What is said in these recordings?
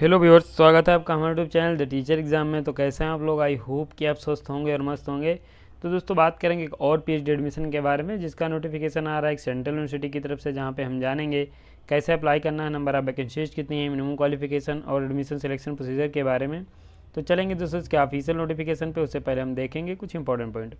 hello viewers स्वागत है आपका हमारे YouTube channel the teacher exam में तो कैसे हैं आप लोग आई होप कि आप स्वस्थ होंगे और मस्त होंगे तो दोस्तों बात करेंगे एक और पीएचडी एडमिशन के बारे में जिसका नोटिफिकेशन आ रहा है एक सेंट्रल यूनिवर्सिटी की तरफ से जहाँ पे हम जानेंगे कैसे अप्लाई करना है नंबर ऑफ वैकेंसीज कितनी है मिनिमम क्वालिफिकेशन और एडमिशन सिलेक्शन प्रोसीजर के बारे में तो चलेंगे दोस्तों इसके ऑफिशियल नोटिफिकेशन पर उससे पहले हम देखेंगे कुछ इंपॉर्टेंट पॉइंट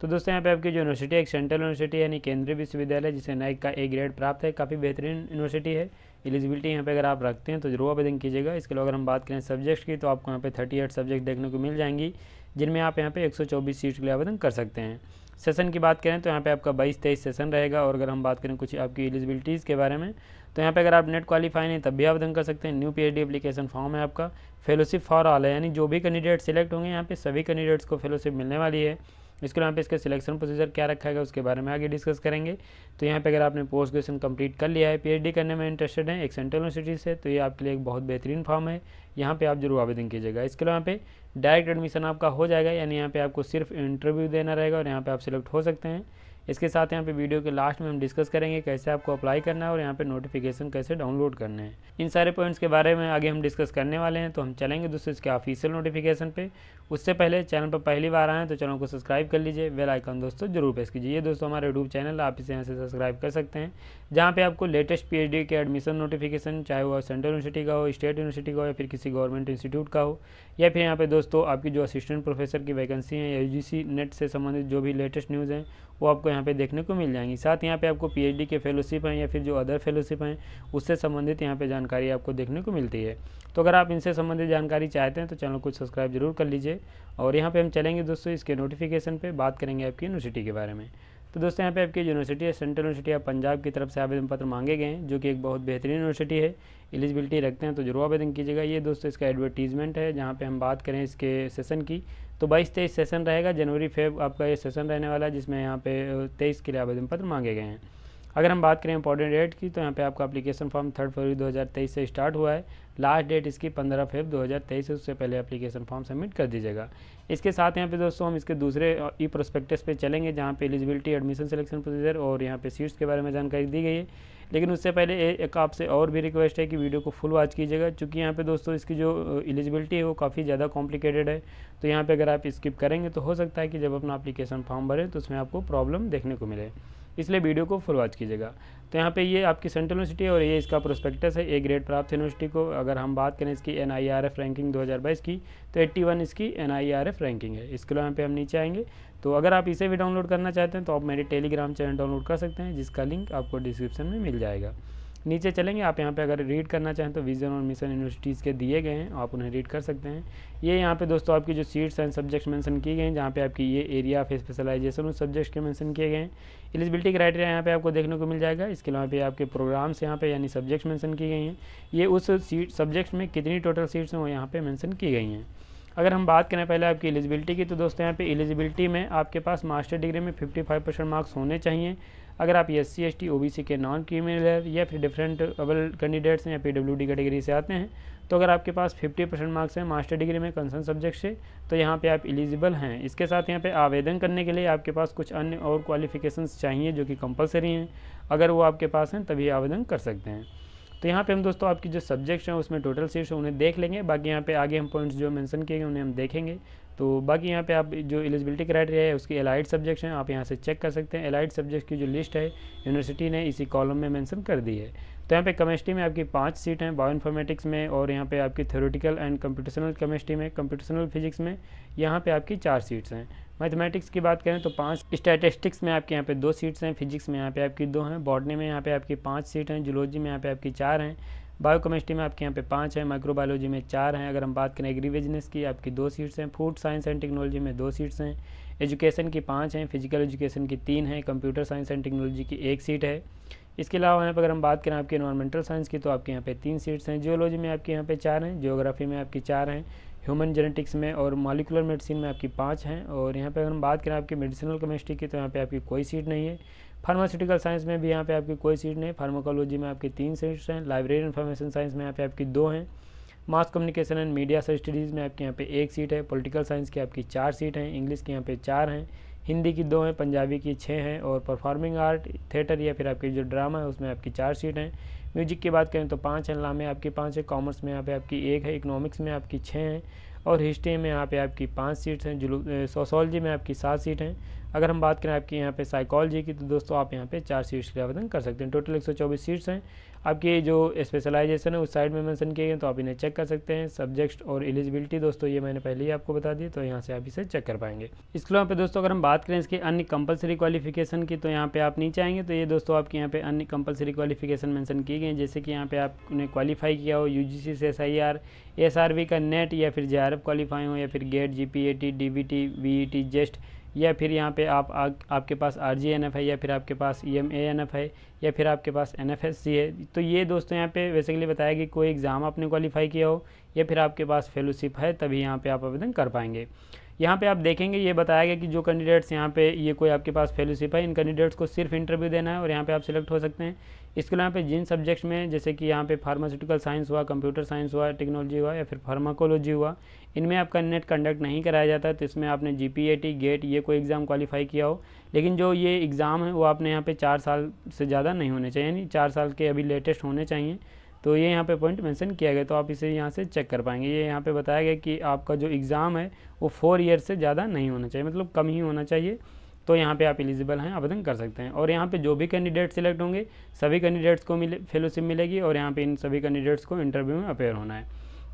तो दोस्तों यहाँ पे आपकी जो यूनिवर्सिटी है एक सेंट्रल यूनिवर्सिटी यानी केंद्रीय विश्वविद्यालय जिसे नाइक का ए ग्रेड प्राप्त है काफ़ी बेहतरीन यूनिवर्सिटी है एलिजिबिलिटी यहाँ पे अगर आप रखते हैं तो ज़रूर आवेदन कीजिएगा इसके अलावा अगर हम बात करें सब्जेक्ट की तो आपको यहाँ पे थर्टी एट सब्जेक्ट देखने को मिल जाएंगी जिनमें आप यहाँ पे 124 सीट के लिए आवेदन कर सकते हैं सेशन की बात करें तो यहाँ पे आपका बाईस तेईस सेशन रहेगा और अगर हम बात करें कुछ आपकी एलिजिबिलिटीज़ के बारे में तो यहाँ पर अगर आप नेट क्वालिफाई नहीं तब भी आवेदन कर सकते हैं न्यू डी एप्लीकेशन फॉर्म है आपका फेलोशिप फॉर ऑल है यानी जो भी कैंडिडेट सेलेक्ट होंगे यहाँ पर सभी कैंडिडेट्स को फेलोशिप मिलने वाली है इसके यहाँ पे इसका सिलेक्शन प्रोसीजर क्या रखा है उसके बारे में आगे डिस्कस करेंगे तो यहाँ पे अगर आपने पोस्ट ग्रेजुएशन कंप्लीट कर लिया है पीएचडी करने में इंटरेस्टेड है एक सेंट्रल यूनिवर्सिटी से तो ये आपके लिए एक बहुत बेहतरीन फॉर्म है यहाँ पर आप जरूर आवेदन कीजिएगा इसके अलावा पे डायरेक्ट एडमिशन आपका हो जाएगा यानी यहाँ पर आपको सिर्फ इंटरव्यू देना रहेगा और यहाँ पर आप सिलेक्ट हो सकते हैं इसके साथ यहाँ पे वीडियो के लास्ट में हम डिस्कस करेंगे कैसे आपको अप्लाई करना है और यहाँ पे नोटिफिकेशन कैसे डाउनलोड करने हैं इन सारे पॉइंट्स के बारे में आगे हम डिस्कस करने वाले हैं तो हम चलेंगे दोस्तों इसके ऑफिशियल नोटिफिकेशन पे उससे पहले चैनल पर पहली बार आएँ तो चैनल को सब्सक्राइब कर लीजिए वेल आइकन दोस्तों जरूर प्रेस कीजिए ये दोस्तों हमारा यूट्यूब चैनल आप इसे यहाँ से सब्सक्राइब कर सकते हैं जहाँ पर आपको लेटेस्ट पी के एडमिशन नोटिफिकेशन चाहे वो सेंट्रल यूनिवर्सिटी का हो स्टेट यूनिवर्सिटी का हो या फिर किसी गवर्नमेंट इंस्टीट्यूट का हो या फिर यहाँ पे दोस्तों आपकी जो असिस्टेंट प्रोफेसर की वैकेंसी है या यू नेट से संबंधित जो भी लेटेस्ट न्यूज़ हैं वो आपको यहाँ पे देखने को मिल जाएंगी साथ यहाँ पे आपको पीएचडी के फेलोशिप हैं या फिर जो अदर फेलोशिप हैं उससे संबंधित यहाँ पे जानकारी आपको देखने को मिलती है तो अगर आप इनसे संबंधित जानकारी चाहते हैं तो चैनल को सब्सक्राइब जरूर कर लीजिए और यहाँ पर हम चलेंगे दोस्तों इसके नोटिफिकेशन पर बात करेंगे आपकी यूनिवर्सिटी के बारे में तो दोस्तों यहाँ पे आपकी यूनिवर्सिटी है सेंट्रल यूनिवर्सिटी ऑफ पंजाब की तरफ से आवेदन पत्र मांगे गए हैं जो कि एक बहुत बेहतरीन यूनिवर्सिटी है एलिजिबिलिटी रखते हैं तो जरूर आवेदन कीजिएगा ये दोस्तों इसका एडवर्टीजमेंट है जहाँ पे हम बात करें इसके सेशन की तो बाईस तेईस सेशन रहेगा जनवरी फेब आपका ये सेशन रहने वाला है जिसमें यहाँ पे तेईस के लिए आवेदन पत्र मांगे गए हैं अगर हम बात करें इंपॉर्टेंट डेट की तो यहाँ पे आपका एप्लीकेशन फॉर्म थर्ड फरवरी 2023 से स्टार्ट हुआ है लास्ट डेट इसकी 15 फेब 2023 है उससे पहले एप्लीकेशन फॉर्म सबमिट कर दीजिएगा इसके साथ यहाँ पे दोस्तों हम इसके दूसरे ई प्रोस्पेक्टस पे चलेंगे जहाँ पे एलिजिबिलिटी एडमिशन सिलेक्शन प्रोसीजर और यहाँ पे सीट्स के बारे में जानकारी दी गई है लेकिन उससे पहले एक आपसे और भी रिक्वेस्ट है कि वीडियो को फुल वॉच कीजिएगा क्योंकि यहाँ पे दोस्तों इसकी जो एलिजिबिलिटी है वो काफ़ी ज़्यादा कॉम्प्लिकेटेड है तो यहाँ पे अगर आप स्किप करेंगे तो हो सकता है कि जब अपना एप्लीकेशन फॉर्म भरें तो उसमें आपको प्रॉब्लम देखने को मिले इसलिए वीडियो को फुल वॉच कीजिएगा तो यहाँ पे ये आपकी सेंट्रल यूनिवर्सिटी और ये इसका प्रोस्पेक्टस है ए ग्रेड प्राप्त यूनिवर्सिटी को अगर हम बात करें इसकी एन रैंकिंग 2022 की तो 81 इसकी एन रैंकिंग e है इसके लिए यहाँ पे हम नीचे आएंगे तो अगर आप इसे भी डाउनलोड करना चाहते हैं तो आप मेरे टेलीग्राम चैनल डाउनलोड कर सकते हैं जिसका लिंक आपको डिस्क्रिप्शन में मिल जाएगा नीचे चलेंगे आप यहाँ पे अगर रीड करना चाहें तो विजन और मिशन यूनिवर्सिटीज़ के दिए गए हैं आप उन्हें रीड कर सकते हैं ये यहाँ पे दोस्तों आपकी जो सीट्स एंड सब्जेक्ट्स मेंशन किए गए हैं जहाँ पे आपकी ये एरिया ऑफ स्पेशलाइजेशन उस सब्जेक्ट्स के मेंशन किए गए हैं एलिजिबिलिटी क्राइटेरिया यहाँ पे आपको देखने को मिल जाएगा इसके अलावा पे आपके प्रोग्राम्स यहाँ पे यानी सब्जेक्ट्स मैंसन की गई हैं ये उस सीट सब्जेक्ट्स में कितनी टोटल सीट्स हैं वो यहाँ पर मैंसन की गई हैं अगर हम बात करें पहले आपकी एलिजिबिलिटी की तो दोस्तों यहाँ पे एलिजिबिलिटी में आपके पास मास्टर डिग्री में 55 परसेंट मार्क्स होने चाहिए अगर आप S C S T O B C के नॉन क्रीमिनल है या फिर डिफरेंट अबल कैंडिडेट्स हैं या पी डब्ल्यू डी कैटेगरी से आते हैं तो अगर आपके पास 50 परसेंट मार्क्स हैं मास्टर डिग्री में कंसर्न सब्जेक्ट से तो यहाँ पे आप एलिजिबल हैं इसके साथ यहाँ पे आवेदन करने के लिए आपके पास कुछ अन्य और क्वालिफिकेशंस चाहिए जो कि कंपलसरी हैं अगर वो आपके पास हैं तभी आवेदन कर सकते हैं तो यहाँ पे हम दोस्तों आपकी जो सब्जेक्ट्स हैं उसमें टोटल सीट्स हैं उन्हें देख लेंगे बाकी यहाँ पे आगे हम पॉइंट्स जो मेंशन किए गए उन्हें हम देखेंगे तो बाकी यहाँ पे आप जो एलिजिबिलिटी क्राइटेरिया है उसकी एलाइड सब्जेक्ट्स हैं आप यहाँ से चेक कर सकते हैं एलाइड सब्जेक्ट की जो लिस्ट है यूनिवर्सिटी ने इसी कॉलम में मैंसन कर दी है तो यहाँ पे केमिस्ट्री में आपकी पाँच सीट हैं बायो इन्फॉर्मेटिक्स में और यहाँ पे आपकी थ्योरेटिकल एंड कंप्यूटेशनल केमिस्ट्री में कंप्यूटेशनल फिजिक्स में यहाँ पे आपकी चार सीट्स हैं मैथमेटिक्स की बात करें तो पाँच स्टैटिस्टिक्स में आपके यहाँ पे दो सीट्स हैं फिजिक्स में यहाँ पे आपकी दो हैं बॉडनी में यहाँ पे आपकी पाँच सीट हैं जूलॉजी में यहाँ पे आपकी चार हैं बायोकेमिस्ट्री में आपके यहाँ पे पाँच हैं माइक्रोबायोलॉजी में चार हैं अगर हम बात करें बिजनेस की आपकी दो सीट्स हैं फूड साइंस एंड टेक्नोलॉजी में दो सीट्स हैं एजुकेशन की पाँच हैं फिजिकल एजुकेशन की तीन हैं कंप्यूटर साइंस एंड टेक्नोलॉजी की एक सीट है इसके अलावा यहाँ पर अगर हम बात करें आपकी इन्वायरमेंटल साइंस की तो आपके यहाँ पे तीन सीट्स हैं जियोलॉजी में आपके यहाँ पे चार हैं जियोग्राफी में आपकी चार हैं ह्यूमन जेनेटिक्स में और मालिकुलर मेडिसिन में आपकी पाँच हैं और यहाँ पर अगर हम बात करें आपकी मेडिसिनल केमिस्ट्री की तो यहाँ पर आपकी कोई सीट नहीं है फार्मास्यूटिकल साइंस में भी यहाँ पर आपकी कोई सीट नहीं फार्माकोलॉजी में आपकी तीन सीट्स हैं लाइब्रेरी इन्फॉर्मेशन साइंस में यहाँ पर आपकी दो हैं mass communication and media studies में आपके यहाँ पे एक सीट है पॉलिटिकल साइंस की आपकी चार सीट हैं इंग्लिश की यहाँ पे चार हैं हिंदी की दो हैं पंजाबी की छः हैं और परफॉर्मिंग आर्ट थिएटर या फिर आपकी जो ड्रामा है उसमें आपकी चार सीट हैं म्यूजिक की बात करें तो पाँच है लामे आपकी पाँच है कॉमर्स में यहाँ पे आपकी एक है इकोनॉमिक्स में आपकी छः हैं और हिस्ट्री में यहाँ पे आपकी पाँच सीट्स हैं जुलू सोशोलॉजी में आपकी सात सीट हैं अगर हम बात करें आपकी यहाँ पे साइकोलॉजी की तो दोस्तों आप यहाँ पे चार सीट्स के लिए आवेदन कर सकते हैं टोटल एक सौ चौबीस सीट्स हैं आपकी जो स्पेशलाइजेशन है उस साइड में मेंशन किए गए तो आप इन्हें चेक कर सकते हैं सब्जेक्ट और एलिजिबिलिटी दोस्तों ये मैंने पहले ही आपको बता दी तो यहाँ से आप इसे चेक कर पाएंगे इसके अलावा दोस्तों अगर हम बात करें इसके अन्य कंपलसरी क्वालिफिकेशन की तो यहाँ पे आप नीचे आएंगे तो ये दोस्तों आपके यहाँ पे अन्य कंपलसरी क्वालिफिकेशन मैंशन किए गए जैसे कि यहाँ पे आपने क्वालिफाई किया हो U G C S I R S R का नेट या फिर जे आर एफ क्वालिफाई हो या फिर GATE G P A T D B T V E T JEST या फिर यहाँ पे आप आ, आपके पास आर जी एन एफ है या फिर आपके पास E M A N F है या फिर आपके पास एन एफ एस सी है तो ये दोस्तों यहाँ पे बेसिकली बताया कि कोई एग्ज़ाम आपने क्वालिफाई किया हो या फिर आपके पास फेलोशिप है तभी यहाँ पर आप आवेदन कर पाएंगे यहाँ पे आप देखेंगे ये बताया गया कि जो कैंडिडेट्स यहाँ पे ये कोई आपके पास फेलोशिप है इन कैंडिडेट्स को सिर्फ इंटरव्यू देना है और यहाँ पे आप सिलेक्ट हो सकते हैं इसके अलावा पे जिन सब्जेक्ट्स में जैसे कि यहाँ पे फार्मास्यूटिकल साइंस हुआ कंप्यूटर साइंस हुआ टेक्नोलॉजी हुआ या फिर फार्माकोलॉजी हुआ इनमें आपका नेट कंडक्ट नहीं कराया जाता तो इसमें आपने जी गेट e ये कोई एग्ज़ाम क्वालिफाई किया हो लेकिन जो ये एग्ज़ाम है वो आपने यहाँ पर चार साल से ज़्यादा नहीं होने चाहिए यानी चार साल के अभी लेटेस्ट होने चाहिए तो ये यहाँ पे पॉइंट मेंशन किया गया तो आप इसे यहाँ से चेक कर पाएंगे ये यहाँ पे बताया गया कि आपका जो एग्ज़ाम है वो फोर ईयर से ज़्यादा नहीं होना चाहिए मतलब कम ही होना चाहिए तो यहाँ पे आप एलिजिबल हैं आवेदन कर सकते हैं और यहाँ पे जो भी कैंडिडेट सिलेक्ट होंगे सभी कैंडिडेट्स को मिले फेलोशिप मिलेगी और यहाँ पे इन सभी कैंडिडेट्स को इंटरव्यू में अपेयर होना है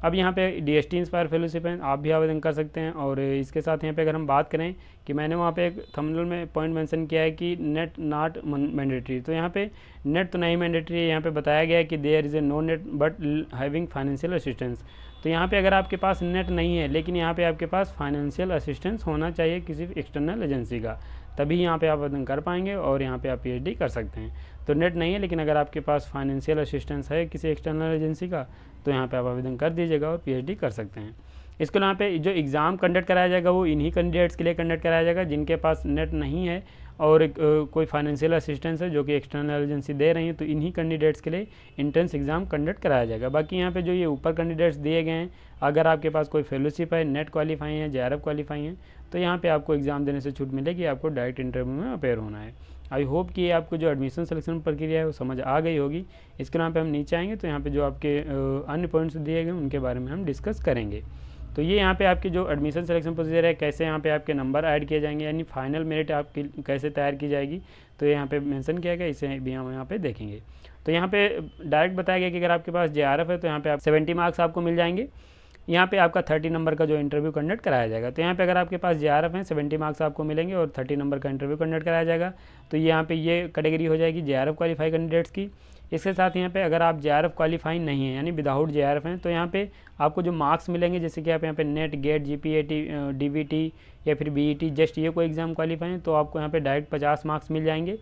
अब यहाँ पे D S T inspire fellowship है आप भी आवेदन कर सकते हैं और इसके साथ यहाँ पे अगर हम बात करें कि मैंने वहाँ पे एक थमनल में पॉइंट मेंशन किया है कि नेट नॉट मैंडेटरी तो यहाँ पे नेट तो नहीं मैंडेटरी है यहाँ पे बताया गया है कि there is a no NET but having financial assistance तो यहाँ पे अगर आपके पास नेट नहीं है लेकिन यहाँ पर आपके पास फाइनेंशियल असिस्टेंस होना चाहिए किसी एक्सटर्नल एजेंसी का तभी यहाँ पे आप आवेदन कर पाएंगे और यहाँ पे आप पीएचडी कर सकते हैं तो नेट नहीं है लेकिन अगर आपके पास फाइनेंशियल असिस्टेंस है किसी एक्सटर्नल एजेंसी का तो यहाँ पर आप आवेदन कर दीजिएगा और पी कर सकते हैं इसके अलावा पे जो एग्ज़ाम कंडक्ट कराया जाएगा वो इन्हीं कैंडिडेट्स के लिए कंडक्ट कराया जाएगा जिनके पास नेट नहीं है और एक, कोई फाइनेंशियल असिस्टेंस है जो कि एक्सटर्नल एजेंसी दे रही है तो इन्हीं कैंडिडेट्स के लिए इंट्रेंस एग्ज़ाम कंडक्ट कराया जाएगा बाकी यहाँ पे जो ये ऊपर कैंडिडेट्स दिए गए हैं अगर आपके पास कोई फेलोशिप है नेट क्वालिफाई है जे क्वालिफाई हैं तो यहाँ पर आपको एग्ज़ाम देने से छूट मिलेगी आपको डायरेक्ट इंटरव्यू में अपेयर होना है आई होप कि आपको जो एडमिशन सिलेक्शन प्रक्रिया है वो समझ आ गई होगी इसके नाम पे हम नीचे आएंगे तो यहाँ पे जो आपके अन्य पॉइंट्स दिए गए उनके बारे में हम डिस्कस करेंगे तो ये यहाँ पे आपके जो एडमिशन सिलेक्शन प्रोसीजर है कैसे यहाँ पे आपके नंबर ऐड किए जाएंगे यानी फाइनल मेरिट आपकी कैसे तैयार की जाएगी तो ये यहाँ पे मेंशन किया गया इसे भी हम यहाँ पे देखेंगे तो यहाँ पे डायरेक्ट बताया गया कि अगर आपके पास जे है तो यहाँ पे आप सेवेंटी मार्क्स आपको मिल जाएंगे यहाँ पे आपका थर्टी नंबर का जो इंटरव्यू कंडक्ट कराया जाएगा तो यहाँ पे अगर आपके पास जे आर एफ हैं सेवेंटी मार्क्स आपको मिलेंगे और थर्टी नंबर का इंटरव्यू कंडक्ट कराया जाएगा तो यहाँ पे ये कैटेगरी हो जाएगी J R F qualify candidates की इसके साथ यहाँ पे अगर आप जे आर एफ क्वालिफाई नहीं है यानी विदाउट जे आर एफ हैं तो यहाँ पर आपको जो मार्क्स मिलेंगे जैसे कि आप यहाँ पे NET GATE G P A T D B T या फिर बी ई टी जस्ट ये कोई एग्ज़ाम क्वालिफाई तो आपको यहाँ पर डायरेक्ट पचास मार्क्स मिल जाएंगे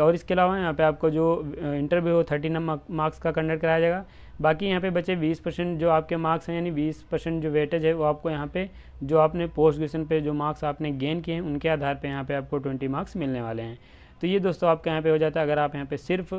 और इसके अलावा यहाँ पे आपको जो इंटरव्यू हो थर्टी नंबर मार्क्स का कंडक्ट कराया जाएगा बाकी यहाँ पे बचे 20 परसेंट जो आपके मार्क्स हैं यानी 20 परसेंट जो वेटेज है वो आपको यहाँ पे जो आपने पोस्ट ग्रेजुएशन पे जो मार्क्स आपने गेन किए हैं उनके आधार पे यहाँ पे आपको 20 मार्क्स मिलने वाले हैं तो ये दोस्तों आपके यहाँ पे हो जाता है अगर आप यहाँ पे सिर्फ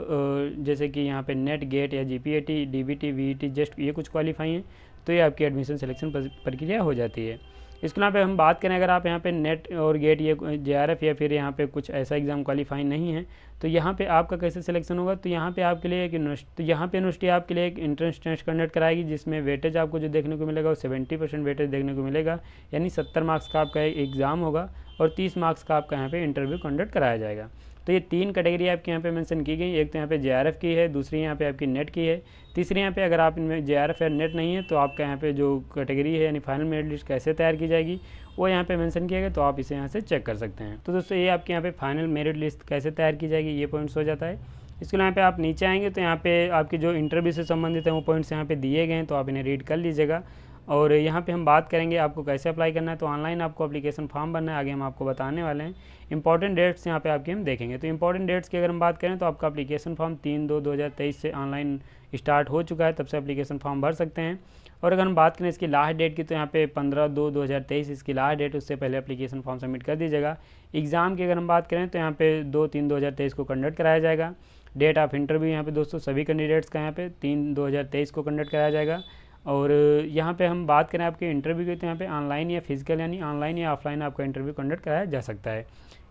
जैसे कि यहाँ पे नेट गेट या G P A T D B T V E T just ये कुछ क्वालिफाई हैं तो ये आपकी एडमिशन सेलेक्शन प्रक्रिया हो जाती है इसके अलावा हम बात करें अगर आप यहाँ पे नेट और गेट ये जे या फिर यहाँ पे कुछ ऐसा एग्ज़ाम क्वालिफाई नहीं है तो यहाँ पे आपका कैसे सिलेक्शन होगा तो यहाँ पे आपके लिए एक यूनिवर्सिटी तो यहाँ पे यूनिवर्सिटी आपके लिए एक इंट्रेंस टेस्ट कंडक्ट कराएगी जिसमें वेटेज आपको जो देखने को मिलेगा वो सेवेंटी परसेंट वेटेज देखने को मिलेगा यानी सत्तर मार्क्स का आपका एग्ज़ाम होगा और तीस मार्क्स का आपका यहाँ पर इंटरव्यू कंडक्ट कराया जाएगा तो ये तीन कैटेगरी आपके यहाँ पे मेंशन की गई एक तो यहाँ पे जे की है दूसरी यहाँ पे आपकी नेट की है तीसरी यहाँ पे अगर आप इनमें जे आर नेट नहीं है तो आपका यहाँ पे जो कैटेगरी है यानी फाइनल मेरिट लिस्ट कैसे तैयार की जाएगी वो यहाँ पे मेंशन किया गया तो आप इसे यहाँ से चेक कर सकते हैं तो दोस्तों ये आपके यहाँ पे फाइनल मेरिट लिस्ट कैसे तैयार की जाएगी ये पॉइंट्स हो जाता है इसके यहाँ पे आप नीचे आएंगे तो यहाँ पे आपके जो इंटरव्यू से संबंधित हैं वो पॉइंट्स यहाँ पे दिए गए हैं तो आप इन्हें रीड कर लीजिएगा और यहाँ पे हम बात करेंगे आपको कैसे अप्लाई करना है तो ऑनलाइन आपको अप्लीकेशन फॉर्म भरना है आगे हम आपको बताने वाले हैं इंपॉर्टेंट डेट्स यहाँ पे आपके हम देखेंगे तो इंपॉर्टेंट डेट्स की अगर हम बात करें तो आपका अप्लीकेशन फॉर्म तीन दो दो हज़ार तेईस से ऑनलाइन स्टार्ट हो चुका है तब से अप्लीकेशन फॉर्म भर सकते हैं और अगर हम बात करें इसकी लास्ट डेट की तो यहाँ पे पंद्रह दो दो हज़ार तेईस इसकी लास्ट डेट उससे पहले अप्लीकेशन फॉर्म सबमिट कर दीजिएगा एग्ज़ाम की अगर हम बात करें तो यहाँ पे दो तीन दो हज़ार तेईस को कंडक्ट कराया जाएगा डेट ऑफ इंटरव्यू यहाँ पे दोस्तों सभी कैंडिडेट्स का यहाँ पे तीन दो हज़ार तेईस को कंडक्ट कराया जाएगा और यहाँ पे हम बात करें आपके इंटरव्यू की तो यहाँ पे ऑनलाइन या फिजिकल यानी ऑनलाइन या ऑफलाइन आपका इंटरव्यू कंडक्ट कराया जा सकता है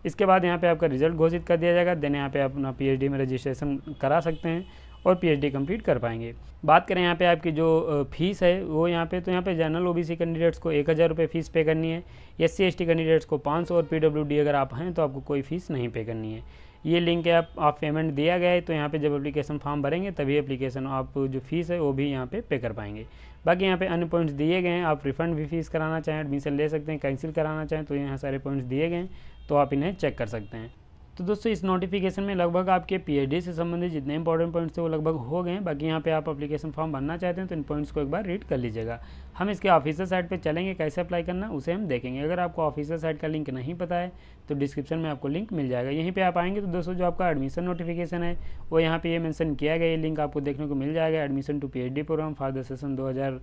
इसके बाद यहाँ पे आपका रिजल्ट घोषित कर दिया जाएगा देन यहाँ पे आप अपना पीएचडी में रजिस्ट्रेशन करा सकते हैं और पीएचडी कंप्लीट कर पाएंगे बात करें यहाँ पे आपकी जो फीस है वो यहाँ पे तो यहाँ पे जनरल ओबीसी कैंडिडेट्स को एक हज़ार रुपये फ़ीस पे करनी है एस सी कैंडिडेट्स को पाँच सौ और पीडब्ल्यूडी अगर आप हैं तो आपको कोई फ़ीस नहीं पे करनी है ये लिंक है आप, आप पेमेंट दिया गया है तो यहाँ पे जब एप्लीकेशन फॉर्म भरेंगे तभी एप्लीकेशन आप जो फीस है वो भी यहाँ पे पे कर पाएंगे बाकी यहाँ पे अन्य पॉइंट्स दिए गए हैं आप रिफंड भी फीस कराना चाहें एडमिशन ले सकते हैं कैंसिल कराना चाहें तो यहाँ सारे पॉइंट्स दिए गए हैं तो आप इन्हें चेक कर सकते हैं तो दोस्तों इस नोटिफिकेशन में लगभग आपके पी से संबंधित जितने इंपॉर्टेंट पॉइंट्स थे वो लगभग हो गए हैं बाकी यहाँ पे आप अपलीकेशन फॉर्म भरना चाहते हैं तो इन पॉइंट्स को एक बार रीड कर लीजिएगा हम इसके ऑफिसर साइट पे चलेंगे कैसे अप्लाई करना उसे हम देखेंगे अगर आपको ऑफिसर साइट का लिंक नहीं पता है तो डिस्क्रिप्शन में आपको लिंक मिल जाएगा यहीं पे आप आएंगे तो दोस्तों जो आपका एडमिशन नोटिफिकेशन है वो यहाँ पे ये मेंशन किया गया ये लिंक आपको देखने को मिल जाएगा admission to PhD program for the session 2022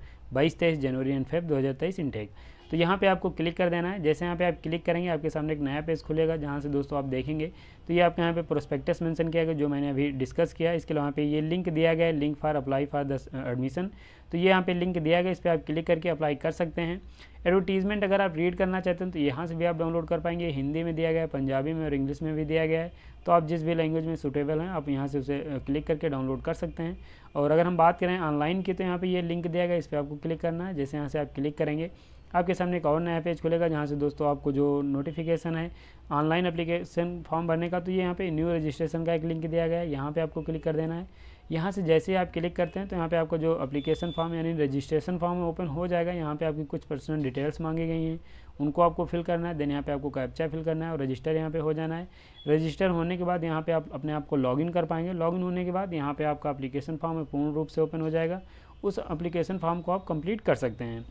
23 January and Feb 2023 intake तो यहाँ पे आपको क्लिक कर देना है जैसे यहाँ पे आप क्लिक करेंगे आपके सामने एक नया पेज खुलेगा जहाँ से दोस्तों आप देखेंगे तो ये आपके यहाँ पे प्रोस्पेक्टस मेंशन किया गया जो मैंने अभी डिस्कस किया इसके अलावा वहाँ पे ये लिंक दिया गया है link for apply for the admission तो ये यहाँ पे लिंक दिया गया इस पर आप क्लिक करके अप्लाई कर सकते हैं एडवर्टीज़मेंट अगर आप रीड करना चाहते हैं तो यहाँ से भी आप डाउनलोड कर पाएंगे हिंदी में दिया गया है पंजाबी में और इंग्लिश में भी दिया गया है तो आप जिस भी लैंग्वेज में सूटेबल हैं आप यहाँ से उसे क्लिक करके डाउनलोड कर सकते हैं और अगर हम बात करें ऑनलाइन की तो यहाँ पर ये लिंक दिया गया इस पर आपको क्लिक करना है जैसे यहाँ से आप क्लिक करेंगे आपके सामने एक और नया पेज खुलेगा जहाँ से दोस्तों आपको जो नोटिफिकेशन है ऑनलाइन अप्लीकेशन फॉर्म भरने का तो ये यहाँ पे न्यू रजिस्ट्रेशन का एक लिंक दिया गया है यहाँ पे आपको क्लिक कर देना है यहाँ से जैसे ही आप क्लिक करते हैं तो यहाँ पे आपका जो अप्लीकेशन फॉर्म यानी रजिस्ट्रेशन फॉर्म ओपन हो जाएगा यहाँ पे आपकी कुछ पर्सनल डिटेल्स मांगी गई हैं उनको आपको फिल करना है देन यहाँ पे आपको कैप्चा फिल करना है और रजिस्टर यहाँ पे हो जाना है रजिस्टर होने के बाद यहाँ पे आप अपने आप को लॉगिन कर पाएंगे लॉगिन होने के बाद यहाँ पे आपका अप्लीकेशन फॉर्म पूर्ण रूप से ओपन हो जाएगा उस अप्लीकेशन फॉर्म को आप कंप्लीट कर सकते हैं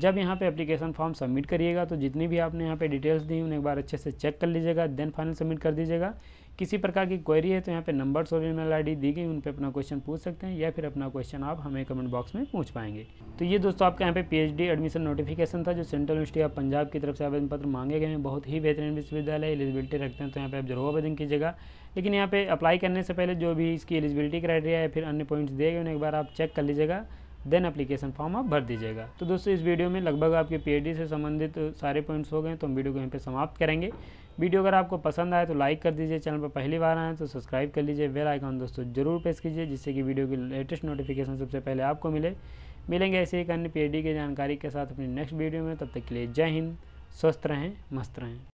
जब यहाँ पे अप्लीकेशन फॉर्म सबमिट करिएगा तो जितनी भी आपने यहाँ पे डिटेल्स दी उन्हें एक बार अच्छे से चेक कर लीजिएगा देन फाइनल सबमिट कर दीजिएगा किसी प्रकार की क्वेरी है तो यहाँ पे नंबर्स और ईमेल आईडी दी गई उन पर अपना क्वेश्चन पूछ सकते हैं या फिर अपना क्वेश्चन आप हमें कमेंट बॉक्स में पूछ पाएंगे तो ये दोस्तों आपके यहाँ पे पीएचडी एडमिशन नोटिफिकेशन था जो सेंट्रल यूनिवर्सिटी ऑफ पंजाब की तरफ से आवेदन पत्र मांगे गए हैं बहुत ही बेहतरीन विश्वविद्यालय एलिजिबिलिटी रखते हैं तो यहाँ पर आप जरूर आवेदन कीजिएगा लेकिन यहाँ पर अप्लाई करने से पहले जो भी इसकी एलिजिबिलिटी क्राइटेरिया या फिर अन्य पॉइंट्स दिए गए उन्हें एक बार आप चेक कर लीजिएगा देन एप्लीकेशन फॉर्म आप भर दीजिएगा तो दोस्तों इस वीडियो में लगभग आपके पी से संबंधित सारे पॉइंट्स हो गए तो हम वीडियो को यहीं पे समाप्त करेंगे वीडियो अगर आपको पसंद आए तो लाइक कर दीजिए चैनल पर पहली बार आए तो सब्सक्राइब कर लीजिए बेल आइकॉन दोस्तों जरूर प्रेस कीजिए जिससे कि वीडियो की लेटेस्ट नोटिफिकेशन सबसे पहले आपको मिले मिलेंगे ऐसे ही अन्य पी की जानकारी के साथ अपनी नेक्स्ट वीडियो में तब तक के लिए जय हिंद स्वस्थ रहें मस्त रहें